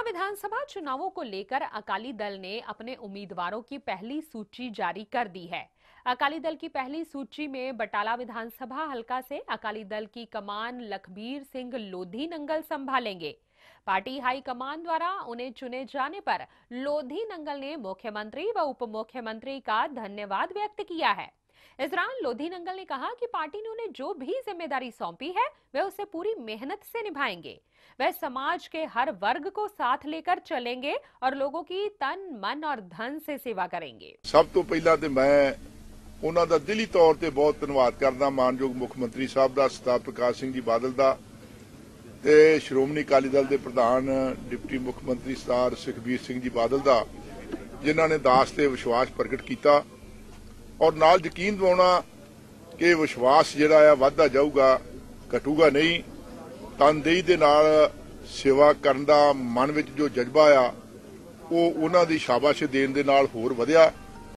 हरियाणा विधानसभा चुनावों को लेकर अकाली दल ने अपने उम्मीदवारों की पहली सूची जारी कर दी है अकाली दल की पहली सूची में बटाला विधानसभा हलका से अकाली दल की कमान लखबीर सिंह लोधी नंगल संभालेंगे पार्टी हाईकमान द्वारा उन्हें चुने जाने पर लोधी नंगल ने मुख्यमंत्री व उप मुख्यमंत्री का धन्यवाद व्यक्त किया है इजरान लोधी नंगल ने कहा कि पार्टी ने उन्हें जो भी जिम्मेदारी सौंपी है वे उसे पूरी मेहनत से निभाएंगे वे समाज के हर वर्ग को साथ लेकर चलेंगे और लोगों की तन मन और धन से सेवा करेंगे सब तो पहला तो मैं उन्होंने दिली तौर पर बहुत धनबाद करना मान योग मुख्यमंत्री साहब का सताब प्रकाश सिंह जी बादल का श्रोमणी अकाली दल के प्रधान डिप्टी मुख्यमंत्री सरदार सुखबीर सिंह जी बादल का जिन्होंने दास से विश्वास प्रगट किया ਔਰ ਨਾਲ ਯਕੀਨ ਦਿਵਾਉਣਾ ਕਿ ਵਿਸ਼ਵਾਸ ਜਿਹੜਾ ਆ ਵਧਦਾ ਜਾਊਗਾ ਘਟੂਗਾ ਨਹੀਂ ਤਨਦੇਹੀ ਦੇ ਨਾਲ ਸੇਵਾ ਕਰਨ ਦਾ ਮਨ ਵਿੱਚ ਜੋ ਜਜ਼ਬਾ ਆ ਉਹ ਉਹਨਾਂ ਦੀ ਸ਼ਾਬਾਸ਼ ਦੇਣ ਦੇ ਨਾਲ ਹੋਰ ਵਧਿਆ